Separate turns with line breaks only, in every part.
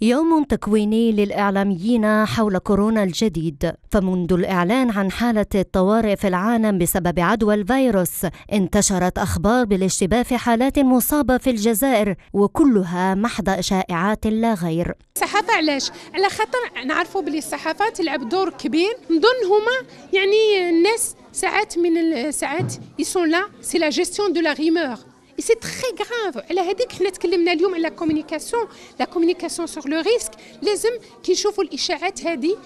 يوم تكويني للإعلاميين حول كورونا الجديد فمنذ الإعلان عن حالة الطوارئ في العالم بسبب عدوى الفيروس انتشرت أخبار بالاشتباه في حالات مصابة في الجزائر وكلها محض شائعات لا غير
الصحافة علاش؟ على خاطر نعرفوا بلي الصحافة تلعب دور كبير نظن هما يعني الناس ساعات من الساعات يسون لا سي لا جيستيون دو لا ريمور مي سي تخي غراف على هذيك حنا تكلمنا اليوم على كومونيكاسيون لا كومونيكاسيون سور لو ريسك لازم كي نشوفوا الاشاعات هذه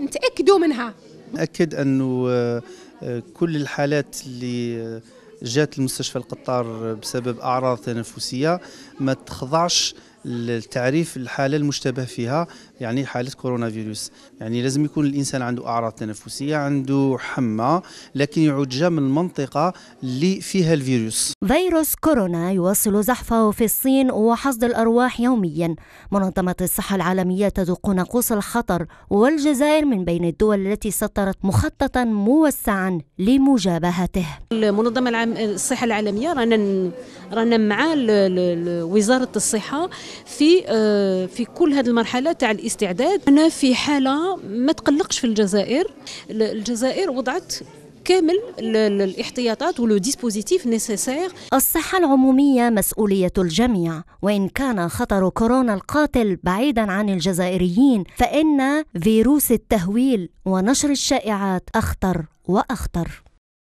نتاكدوا منها
ناكد انه آه، آه، كل الحالات اللي آه، جات المستشفى القطار بسبب اعراض تنفسيه ما تخضعش التعريف الحالة المشتبه فيها يعني حالة كورونا فيروس يعني لازم يكون الإنسان عنده أعراض تنفسية عنده حمى لكن يعود جا من المنطقة اللي فيها الفيروس
فيروس كورونا يواصل زحفه في الصين وحصد الأرواح يوميا منظمة الصحة العالمية تدق ناقوس الخطر والجزائر من بين الدول التي سطرت مخططا موسعا لمجابهته
المنظمة الصحة العالمية رانا رانا مع وزارة الصحة في آه، في كل هذه المرحله تاع الاستعداد انا في حاله ما تقلقش في الجزائر
الجزائر وضعت كامل الاحتياطات ولو ديسبوزيتيف نيسيسير الصحة العمومية مسؤولية الجميع وإن كان خطر كورونا القاتل بعيدا عن الجزائريين فإن فيروس التهويل ونشر الشائعات أخطر وأخطر